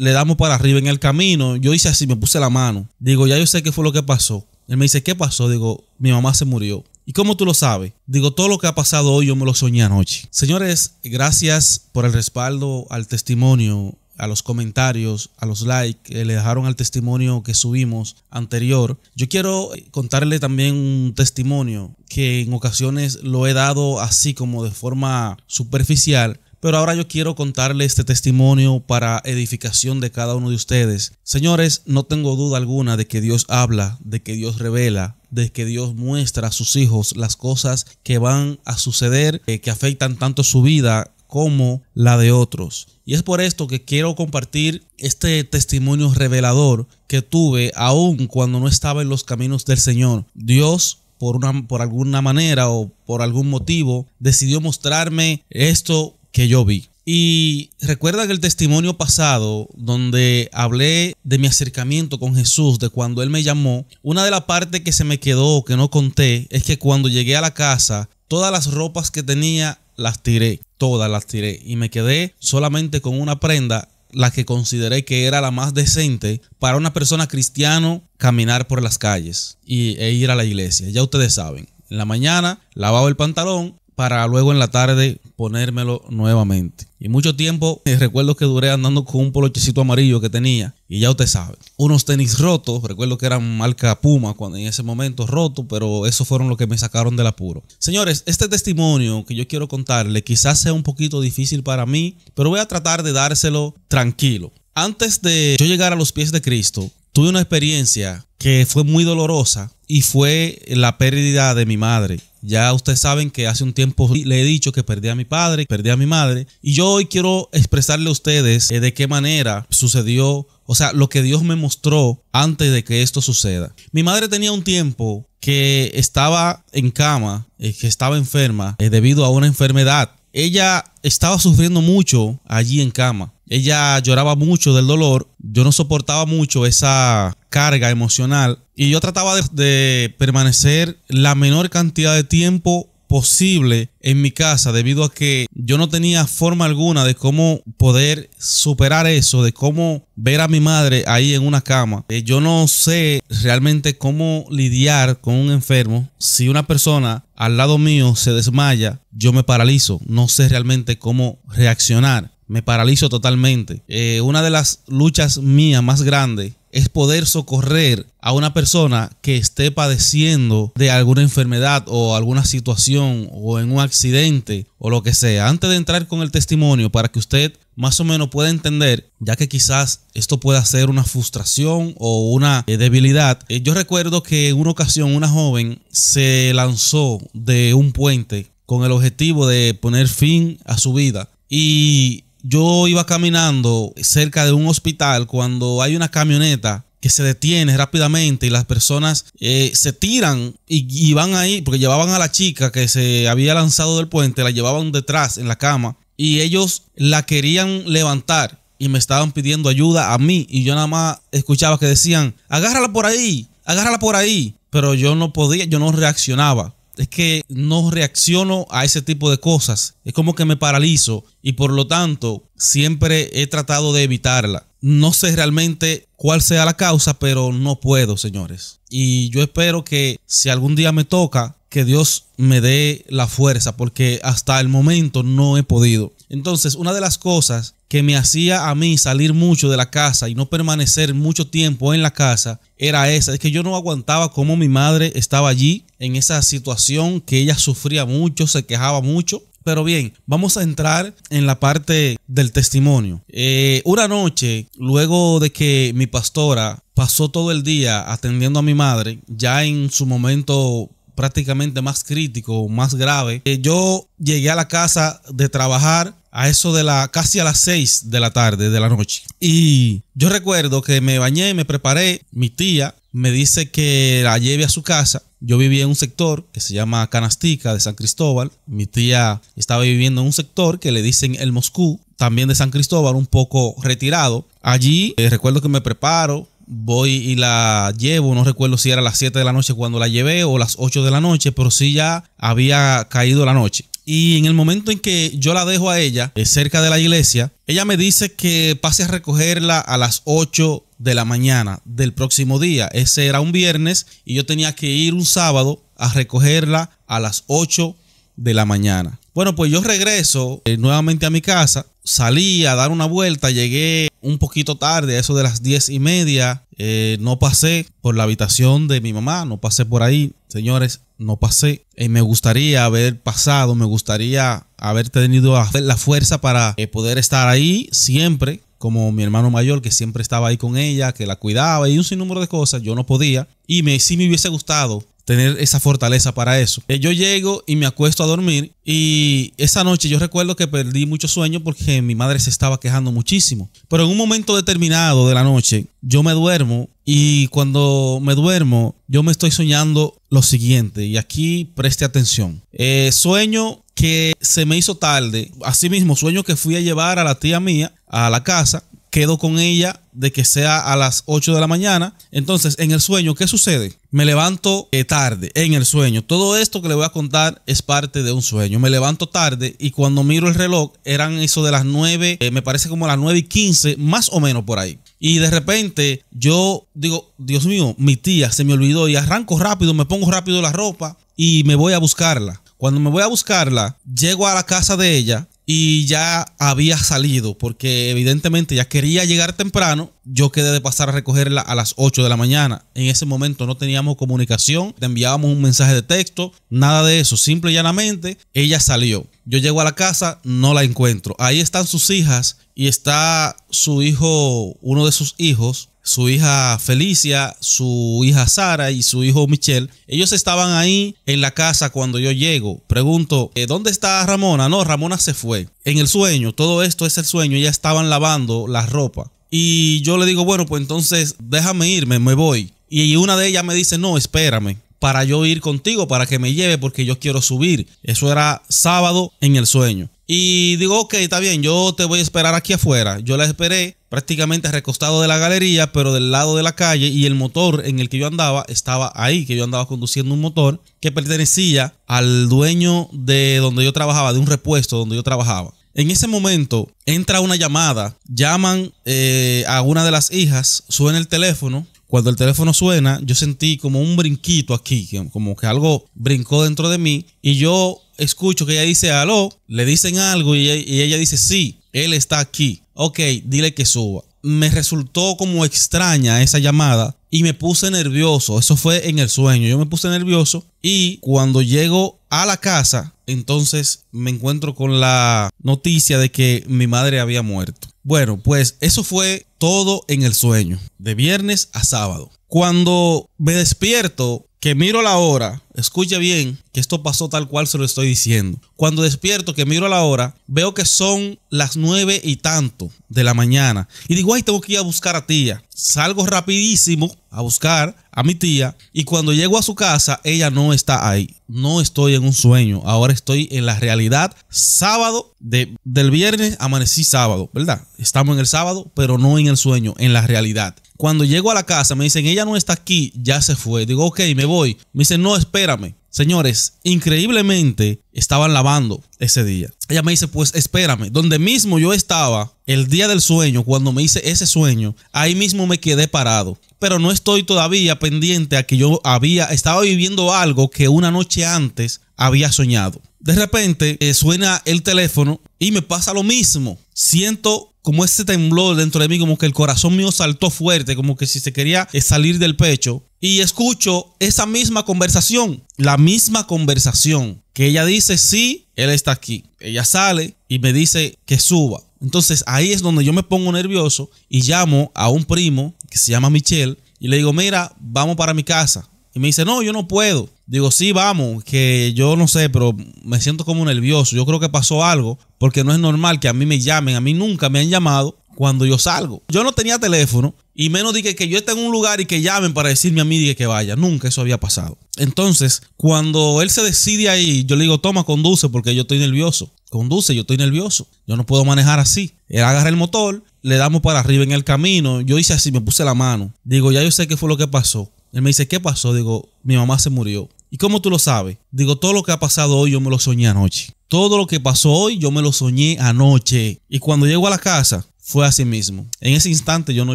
le damos para arriba en el camino. Yo hice así, me puse la mano. Digo, ya yo sé qué fue lo que pasó. Él me dice, ¿qué pasó? Digo, mi mamá se murió. ¿Y cómo tú lo sabes? Digo, todo lo que ha pasado hoy yo me lo soñé anoche. Señores, gracias por el respaldo al testimonio, a los comentarios, a los likes que le dejaron al testimonio que subimos anterior. Yo quiero eh, contarle también un testimonio que en ocasiones lo he dado así como de forma superficial pero ahora yo quiero contarle este testimonio para edificación de cada uno de ustedes. Señores, no tengo duda alguna de que Dios habla, de que Dios revela, de que Dios muestra a sus hijos las cosas que van a suceder, eh, que afectan tanto su vida como la de otros. Y es por esto que quiero compartir este testimonio revelador que tuve aún cuando no estaba en los caminos del Señor. Dios por, una, por alguna manera o por algún motivo, decidió mostrarme esto que yo vi. Y que el testimonio pasado donde hablé de mi acercamiento con Jesús, de cuando Él me llamó. Una de las partes que se me quedó, que no conté, es que cuando llegué a la casa, todas las ropas que tenía las tiré, todas las tiré. Y me quedé solamente con una prenda, la que consideré que era la más decente para una persona cristiano caminar por las calles e ir a la iglesia. Ya ustedes saben, en la mañana lavaba el pantalón para luego en la tarde ponérmelo nuevamente. Y mucho tiempo eh, recuerdo que duré andando con un polochecito amarillo que tenía. Y ya usted sabe. Unos tenis rotos. Recuerdo que eran marca Puma cuando en ese momento roto. Pero esos fueron los que me sacaron del apuro. Señores, este testimonio que yo quiero contarle quizás sea un poquito difícil para mí. Pero voy a tratar de dárselo tranquilo. Antes de yo llegar a los pies de Cristo, tuve una experiencia que fue muy dolorosa y fue la pérdida de mi madre. Ya ustedes saben que hace un tiempo le he dicho que perdí a mi padre, perdí a mi madre. Y yo hoy quiero expresarle a ustedes eh, de qué manera sucedió, o sea, lo que Dios me mostró antes de que esto suceda. Mi madre tenía un tiempo que estaba en cama, eh, que estaba enferma eh, debido a una enfermedad. Ella estaba sufriendo mucho allí en cama. Ella lloraba mucho del dolor, yo no soportaba mucho esa carga emocional y yo trataba de, permanecer la menor cantidad de tiempo posible en mi casa debido a que yo no tenía forma alguna de cómo poder superar eso, de cómo ver a mi madre ahí en una cama. Eh, yo no sé realmente cómo lidiar con un enfermo. Si una persona al lado mío se desmaya, yo me paralizo, no sé realmente cómo reaccionar me paralizo totalmente. Eh, una de las luchas mías más grandes es poder socorrer a una persona que esté padeciendo de alguna enfermedad o alguna situación o en un accidente o lo que sea. Antes de entrar con el testimonio para que usted más o menos pueda entender, ya que quizás esto pueda ser una frustración o una eh, debilidad. Eh, yo recuerdo que en una ocasión una joven se lanzó de un puente con el objetivo de poner fin a su vida y yo iba caminando cerca de un hospital cuando hay una camioneta que se detiene rápidamente y las personas eh, se tiran y, y, van ahí porque llevaban a la chica que se había lanzado del puente, la llevaban detrás en la cama y ellos la querían levantar y me estaban pidiendo ayuda a mí y yo nada más escuchaba que decían, agárrala por ahí, agárrala por ahí, pero yo no podía, yo no reaccionaba es que no reacciono a ese tipo de cosas. Es como que me paralizo y por lo tanto siempre he tratado de evitarla. No sé realmente cuál sea la causa, pero no puedo, señores. Y yo espero que si algún día me toca, que Dios me dé la fuerza, porque hasta el momento no he podido. Entonces, una de las cosas que me hacía a mí salir mucho de la casa y no permanecer mucho tiempo en la casa era esa, es que yo no aguantaba cómo mi madre estaba allí en esa situación que ella sufría mucho, se quejaba mucho. Pero bien, vamos a entrar en la parte del testimonio. Eh, una noche, luego de que mi pastora pasó todo el día atendiendo a mi madre, ya en su momento prácticamente más crítico, más grave, que eh, yo llegué a la casa de trabajar a eso de la casi a las 6 de la tarde de la noche. Y yo recuerdo que me bañé, me preparé, mi tía me dice que la lleve a su casa. Yo vivía en un sector que se llama Canastica de San Cristóbal. Mi tía estaba viviendo en un sector que le dicen el Moscú, también de San Cristóbal, un poco retirado. Allí eh, recuerdo que me preparo, voy y la llevo, no recuerdo si era las 7 de la noche cuando la llevé o las 8 de la noche, pero sí ya había caído la noche. Y en el momento en que yo la dejo a ella, eh, cerca de la iglesia, ella me dice que pase a recogerla a las 8 de la mañana del próximo día. Ese era un viernes y yo tenía que ir un sábado a recogerla a las 8 de la mañana. Bueno, pues yo regreso eh, nuevamente a mi casa salí a dar una vuelta, llegué un poquito tarde, a eso de las diez y media, eh, no pasé por la habitación de mi mamá, no pasé por ahí, señores, no pasé. Eh, me gustaría haber pasado, me gustaría haber tenido la fuerza para eh, poder estar ahí siempre, como mi hermano mayor que siempre estaba ahí con ella, que la cuidaba y un sinnúmero de cosas, yo no podía. Y me, sí me hubiese gustado tener esa fortaleza para eso. Eh, yo llego y me acuesto a dormir y esa noche yo recuerdo que perdí mucho sueño porque mi madre se estaba quejando muchísimo. Pero en un momento determinado de la noche yo me duermo y cuando me duermo yo me estoy soñando lo siguiente y aquí preste atención. Eh, sueño que se me hizo tarde. Asimismo, sueño que fui a llevar a la tía mía a la casa quedo con ella de que sea a las 8 de la mañana. Entonces, en el sueño, ¿qué sucede? Me levanto eh, tarde, en el sueño. Todo esto que le voy a contar es parte de un sueño. Me levanto tarde y cuando miro el reloj, eran eso de las 9, eh, me parece como las 9 y 15, más o menos por ahí. Y de repente yo digo, Dios mío, mi tía se me olvidó y arranco rápido, me pongo rápido la ropa y me voy a buscarla. Cuando me voy a buscarla, llego a la casa de ella y ya había salido, porque evidentemente ya quería llegar temprano. Yo quedé de pasar a recogerla a las 8 de la mañana. En ese momento no teníamos comunicación, le enviábamos un mensaje de texto, nada de eso. Simple y llanamente, ella salió. Yo llego a la casa, no la encuentro. Ahí están sus hijas y está su hijo, uno de sus hijos, su hija Felicia, su hija Sara y su hijo Michelle. Ellos estaban ahí en la casa cuando yo llego. Pregunto, eh, ¿dónde está Ramona? No, Ramona se fue. En el sueño, todo esto es el sueño, ya estaban lavando la ropa. Y yo le digo, bueno, pues entonces déjame irme, me voy. Y una de ellas me dice, no, espérame, para yo ir contigo, para que me lleve, porque yo quiero subir. Eso era sábado en el sueño. Y digo, ok, está bien, yo te voy a esperar aquí afuera. Yo la esperé prácticamente recostado de la galería, pero del lado de la calle y el motor en el que yo andaba estaba ahí, que yo andaba conduciendo un motor que pertenecía al dueño de donde yo trabajaba, de un repuesto donde yo trabajaba. En ese momento entra una llamada, llaman eh, a una de las hijas, suena el teléfono. Cuando el teléfono suena, yo sentí como un brinquito aquí, como que algo brincó dentro de mí y yo escucho que ella dice aló, le dicen algo y ella dice sí, él está aquí ok, dile que suba. Me resultó como extraña esa llamada y me puse nervioso. Eso fue en el sueño. Yo me puse nervioso y cuando llego a la casa, entonces me encuentro con la noticia de que mi madre había muerto. Bueno, pues eso fue todo en el sueño, de viernes a sábado. Cuando me despierto, que miro la hora, Escuche bien que esto pasó tal cual se lo estoy diciendo. Cuando despierto, que miro a la hora, veo que son las nueve y tanto de la mañana. Y digo, ay, tengo que ir a buscar a tía. Salgo rapidísimo a buscar a mi tía y cuando llego a su casa, ella no está ahí. No estoy en un sueño, ahora estoy en la realidad. Sábado de, del viernes amanecí sábado, ¿verdad? Estamos en el sábado, pero no en el sueño, en la realidad. Cuando llego a la casa, me dicen, ella no está aquí, ya se fue. Digo, ok, me voy. Me dicen, no, espera espérame. Señores, increíblemente estaban lavando ese día. Ella me dice, pues espérame, donde mismo yo estaba el día del sueño, cuando me hice ese sueño, ahí mismo me quedé parado. Pero no estoy todavía pendiente a que yo había, estaba viviendo algo que una noche antes había soñado. De repente eh, suena el teléfono y me pasa lo mismo. Siento como ese temblor dentro de mí, como que el corazón mío saltó fuerte, como que si se quería eh, salir del pecho. Y escucho esa misma conversación, la misma conversación, que ella dice, sí, él está aquí. Ella sale y me dice que suba. Entonces ahí es donde yo me pongo nervioso y llamo a un primo que se llama Michelle y le digo, mira, vamos para mi casa. Y me dice, no, yo no puedo. Digo, sí, vamos, que yo no sé, pero me siento como nervioso. Yo creo que pasó algo, porque no es normal que a mí me llamen. A mí nunca me han llamado cuando yo salgo. Yo no tenía teléfono, y menos dije que yo esté en un lugar y que llamen para decirme a mí que vaya. Nunca eso había pasado. Entonces, cuando él se decide ahí, yo le digo, toma, conduce, porque yo estoy nervioso. Conduce, yo estoy nervioso. Yo no puedo manejar así. Él agarra el motor, le damos para arriba en el camino. Yo hice así, me puse la mano. Digo, ya yo sé qué fue lo que pasó. Él me dice, ¿qué pasó? Digo, mi mamá se murió. ¿Y cómo tú lo sabes? Digo, todo lo que ha pasado hoy yo me lo soñé anoche. Todo lo que pasó hoy yo me lo soñé anoche. Y cuando llego a la casa, fue así mismo. En ese instante yo no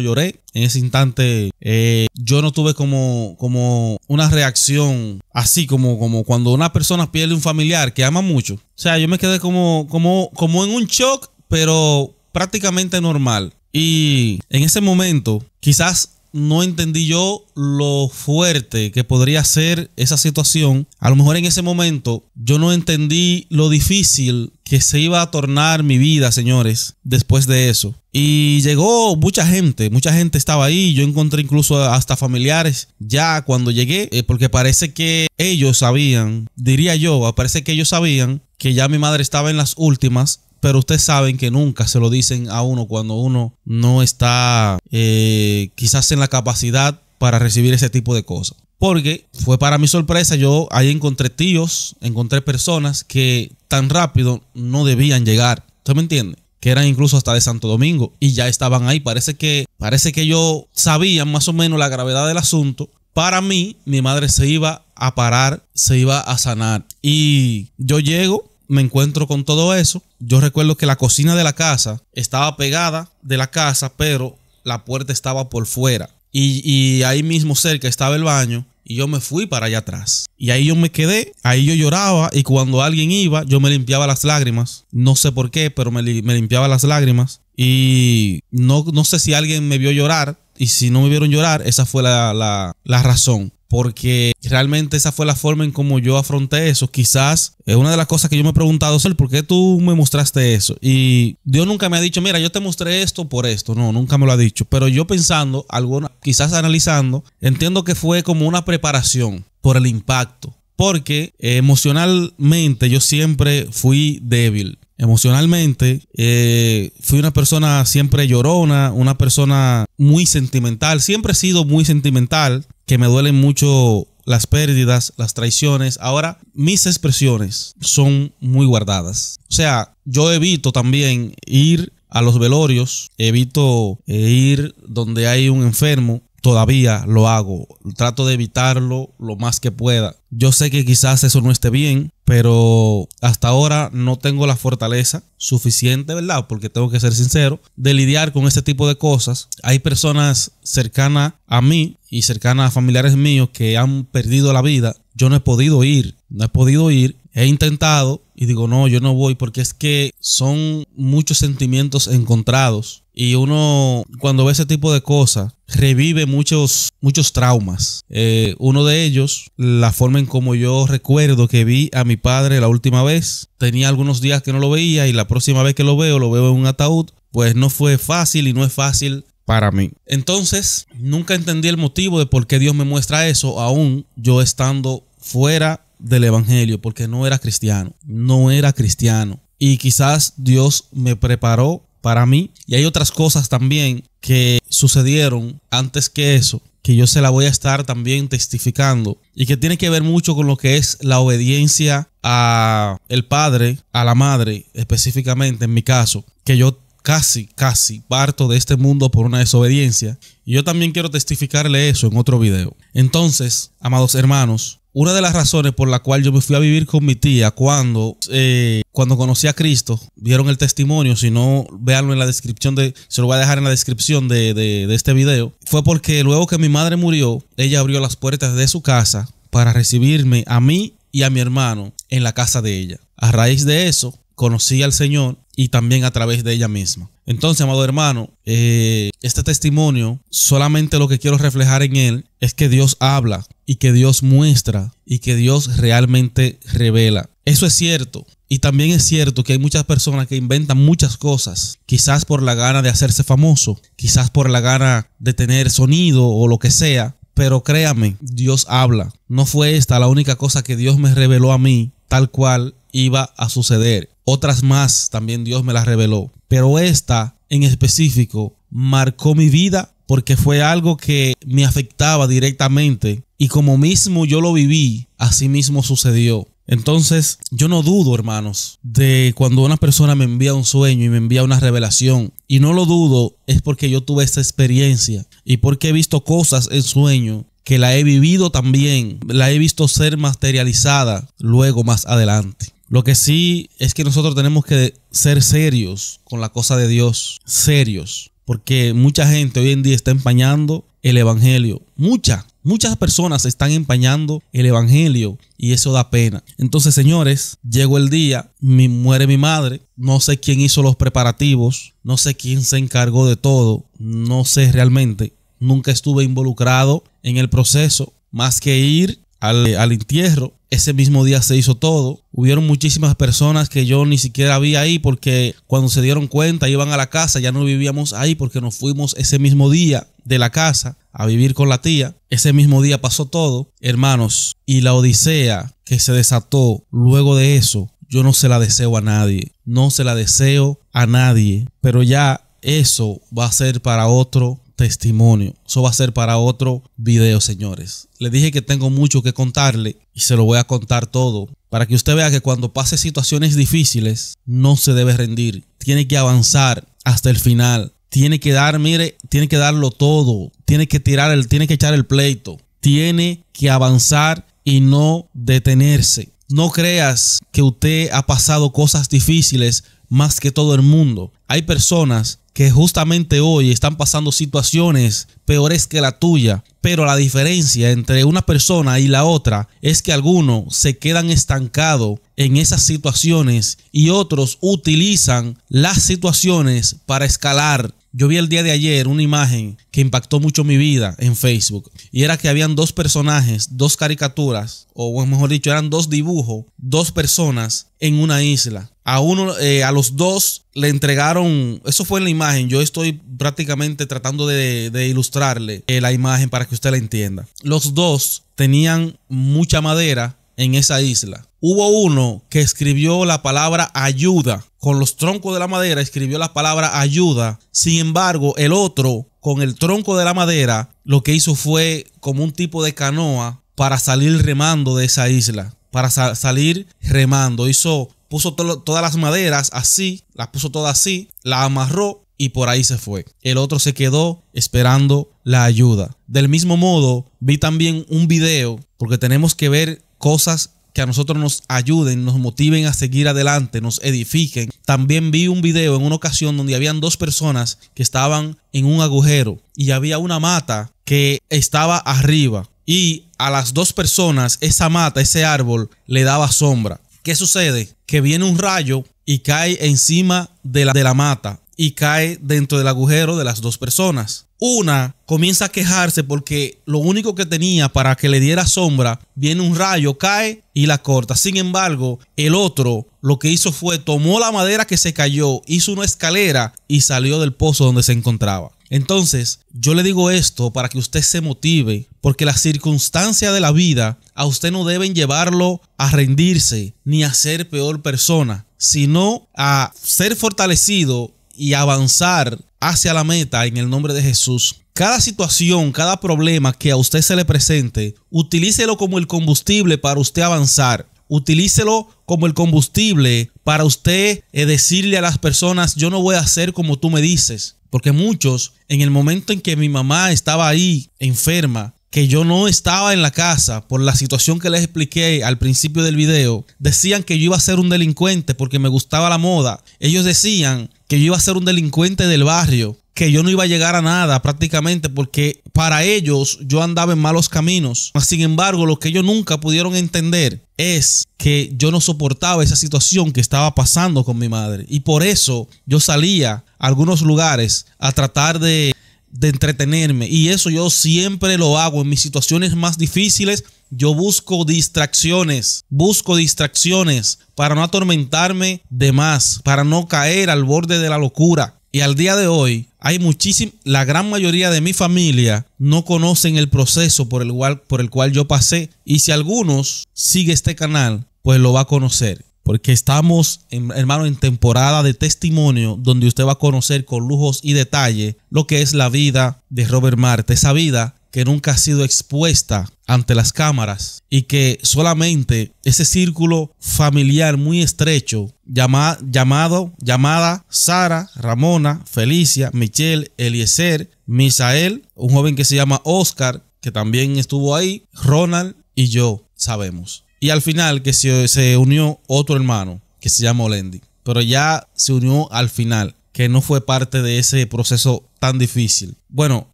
lloré, en ese instante eh, yo no tuve como, como una reacción así como, como cuando una persona pierde un familiar que ama mucho. O sea, yo me quedé como, como, como en un shock, pero prácticamente normal. Y en ese momento, quizás no entendí yo lo fuerte que podría ser esa situación. A lo mejor en ese momento yo no entendí lo difícil que se iba a tornar mi vida, señores, después de eso. Y llegó mucha gente, mucha gente estaba ahí, yo encontré incluso hasta familiares ya cuando llegué, eh, porque parece que ellos sabían, diría yo, parece que ellos sabían que ya mi madre estaba en las últimas pero ustedes saben que nunca se lo dicen a uno cuando uno no está eh, quizás en la capacidad para recibir ese tipo de cosas. Porque fue para mi sorpresa, yo ahí encontré tíos, encontré personas que tan rápido no debían llegar. ¿Usted me entiende? Que eran incluso hasta de Santo Domingo y ya estaban ahí. Parece que, parece que yo sabía más o menos la gravedad del asunto. Para mí, mi madre se iba a parar, se iba a sanar. Y yo llego, me encuentro con todo eso. Yo recuerdo que la cocina de la casa estaba pegada de la casa, pero la puerta estaba por fuera. Y, ahí mismo cerca estaba el baño. Y yo me fui para allá atrás. Y ahí yo me quedé, ahí yo lloraba y cuando alguien iba yo me limpiaba las lágrimas. No sé por qué, pero me, limpiaba las lágrimas. Y no, sé si alguien me vio llorar y si no me vieron llorar, esa fue la razón porque realmente esa fue la forma en como yo afronté eso. Quizás es una de las cosas que yo me he preguntado, Sol, ¿por qué tú me mostraste eso? Y Dios nunca me ha dicho, mira, yo te mostré esto por esto. No, nunca me lo ha dicho. Pero yo pensando, alguna, quizás analizando, entiendo que fue como una preparación por el impacto. Porque emocionalmente yo siempre fui débil. Emocionalmente eh, fui una persona siempre llorona, una persona muy sentimental. Siempre he sido muy sentimental que me duelen mucho las pérdidas, las traiciones. Ahora, mis expresiones son muy guardadas. O sea, yo evito también ir a los velorios, evito eh, ir donde hay un enfermo. Todavía lo hago, trato de evitarlo lo más que pueda. Yo sé que quizás eso no esté bien, pero hasta ahora no tengo la fortaleza suficiente, ¿verdad? Porque tengo que ser sincero, de lidiar con este tipo de cosas. Hay personas cercanas a mí y cercanas a familiares míos que han perdido la vida. Yo no he podido ir, no he podido ir. He intentado y digo, no, yo no voy porque es que son muchos sentimientos encontrados y uno, cuando ve ese tipo de cosas, revive muchos, muchos traumas. Eh, uno de ellos, la forma en como yo recuerdo que vi a mi padre la última vez. Tenía algunos días que no lo veía y la próxima vez que lo veo, lo veo en un ataúd. Pues no fue fácil y no es fácil para mí. Entonces, nunca entendí el motivo de por qué Dios me muestra eso, aún yo estando fuera del Evangelio, porque no era cristiano, no era cristiano. Y quizás Dios me preparó para mí. Y hay otras cosas también que sucedieron antes que eso, que yo se la voy a estar también testificando y que tiene que ver mucho con lo que es la obediencia a el padre, a la madre específicamente en mi caso, que yo casi, casi parto de este mundo por una desobediencia. Y yo también quiero testificarle eso en otro video. Entonces, amados hermanos, una de las razones por la cual yo me fui a vivir con mi tía cuando, eh, cuando conocí a Cristo, vieron el testimonio, si no, véanlo en la descripción de, se lo voy a dejar en la descripción de este video, fue porque luego que mi madre murió, ella abrió las puertas de su casa para recibirme a mí y a mi hermano en la casa de ella. A raíz de eso, conocía al Señor y también a través de ella misma. Entonces, amado hermano, eh, este testimonio, solamente lo que quiero reflejar en él es que Dios habla y que Dios muestra y que Dios realmente revela. Eso es cierto. Y también es cierto que hay muchas personas que inventan muchas cosas, quizás por la gana de hacerse famoso, quizás por la gana de tener sonido o lo que sea. Pero créame, Dios habla. No fue esta la única cosa que Dios me reveló a mí, tal cual iba a suceder. Otras más también Dios me las reveló. Pero esta en específico marcó mi vida porque fue algo que me afectaba directamente y como mismo yo lo viví, así mismo sucedió. Entonces, yo no dudo, hermanos, de cuando una persona me envía un sueño y me envía una revelación. Y no lo dudo es porque yo tuve esta experiencia y porque he visto cosas en sueño que la he vivido también, la he visto ser materializada luego más adelante. Lo que sí es que nosotros tenemos que ser serios con la cosa de Dios, serios, porque mucha gente hoy en día está empañando el Evangelio, Muchas, Muchas personas están empañando el Evangelio y eso da pena. Entonces, señores, llegó el día, mi, muere mi madre, no sé quién hizo los preparativos, no sé quién se encargó de todo, no sé realmente, nunca estuve involucrado en el proceso, más que ir al, entierro. Ese mismo día se hizo todo. Hubieron muchísimas personas que yo ni siquiera vi ahí porque cuando se dieron cuenta iban a la casa, ya no vivíamos ahí porque nos fuimos ese mismo día de la casa a vivir con la tía. Ese mismo día pasó todo, hermanos, y la odisea que se desató luego de eso, yo no se la deseo a nadie, no se la deseo a nadie, pero ya eso va a ser para otro testimonio. Eso va a ser para otro video, señores. Le dije que tengo mucho que contarle y se lo voy a contar todo. Para que usted vea que cuando pase situaciones difíciles, no se debe rendir. Tiene que avanzar hasta el final. Tiene que dar, mire, tiene que darlo todo. Tiene que tirar el, tiene que echar el pleito. Tiene que avanzar y no detenerse. No creas que usted ha pasado cosas difíciles más que todo el mundo. Hay personas que justamente hoy están pasando situaciones peores que la tuya, pero la diferencia entre una persona y la otra es que algunos se quedan estancados en esas situaciones y otros utilizan las situaciones para escalar yo vi el día de ayer una imagen que impactó mucho mi vida en Facebook y era que habían dos personajes, dos caricaturas, o mejor dicho, eran dos dibujos, dos personas en una isla. A uno, eh, a los dos le entregaron, eso fue en la imagen, yo estoy prácticamente tratando de, ilustrarle eh, la imagen para que usted la entienda. Los dos tenían mucha madera en esa isla. Hubo uno que escribió la palabra ayuda. Con los troncos de la madera escribió la palabra ayuda. Sin embargo, el otro, con el tronco de la madera, lo que hizo fue como un tipo de canoa para salir remando de esa isla. Para salir remando. Hizo, puso todas las maderas así, las puso todas así, la amarró y por ahí se fue. El otro se quedó esperando la ayuda. Del mismo modo, vi también un video, porque tenemos que ver cosas que a nosotros nos ayuden, nos motiven a seguir adelante, nos edifiquen. También vi un video en una ocasión donde habían dos personas que estaban en un agujero y había una mata que estaba arriba y a las dos personas esa mata, ese árbol le daba sombra. ¿Qué sucede? Que viene un rayo y cae encima de la, de la mata y cae dentro del agujero de las dos personas. Una comienza a quejarse porque lo único que tenía para que le diera sombra, viene un rayo, cae y la corta. Sin embargo, el otro lo que hizo fue tomó la madera que se cayó, hizo una escalera y salió del pozo donde se encontraba. Entonces, yo le digo esto para que usted se motive, porque las circunstancias de la vida a usted no deben llevarlo a rendirse ni a ser peor persona, sino a ser fortalecido y avanzar hacia la meta en el nombre de Jesús. Cada situación, cada problema que a usted se le presente, utilícelo como el combustible para usted avanzar. Utilícelo como el combustible para usted eh, decirle a las personas, yo no voy a hacer como tú me dices. Porque muchos, en el momento en que mi mamá estaba ahí enferma, que yo no estaba en la casa por la situación que les expliqué al principio del video, decían que yo iba a ser un delincuente porque me gustaba la moda. Ellos decían que yo iba a ser un delincuente del barrio, que yo no iba a llegar a nada prácticamente porque para ellos yo andaba en malos caminos. Sin embargo, lo que ellos nunca pudieron entender es que yo no soportaba esa situación que estaba pasando con mi madre y por eso yo salía a algunos lugares a tratar de de entretenerme. Y eso yo siempre lo hago en mis situaciones más difíciles. Yo busco distracciones, busco distracciones para no atormentarme de más, para no caer al borde de la locura. Y al día de hoy, hay muchísimo, la gran mayoría de mi familia no conocen el proceso por el, cual, por el cual yo pasé. Y si algunos sigue este canal, pues lo va a conocer porque estamos, em, hermano, en temporada de testimonio donde usted va a conocer con lujos y detalle lo que es la vida de Robert Marte, esa vida que nunca ha sido expuesta ante las cámaras y que solamente ese círculo familiar muy estrecho llamado, llamada Sara, Ramona, Felicia, Michelle, Eliezer, Misael, un joven que se llama Oscar, que también estuvo ahí, Ronald y yo sabemos. Y al final que se, unió otro hermano que se llamó Olendi. Pero ya se unió al final, que no fue parte de ese proceso tan difícil. Bueno,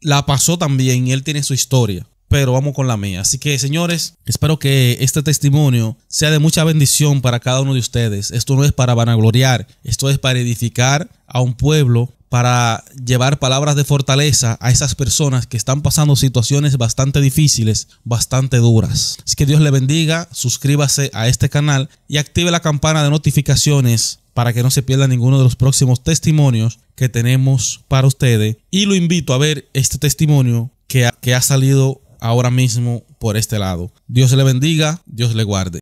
la pasó también y él tiene su historia pero vamos con la mía. Así que, señores, espero que este testimonio sea de mucha bendición para cada uno de ustedes. Esto no es para vanagloriar, esto es para edificar a un pueblo, para llevar palabras de fortaleza a esas personas que están pasando situaciones bastante difíciles, bastante duras. Así que Dios le bendiga, suscríbase a este canal y active la campana de notificaciones para que no se pierda ninguno de los próximos testimonios que tenemos para ustedes. Y lo invito a ver este testimonio que ha, que ha salido ahora mismo por este lado. Dios le bendiga, Dios le guarde.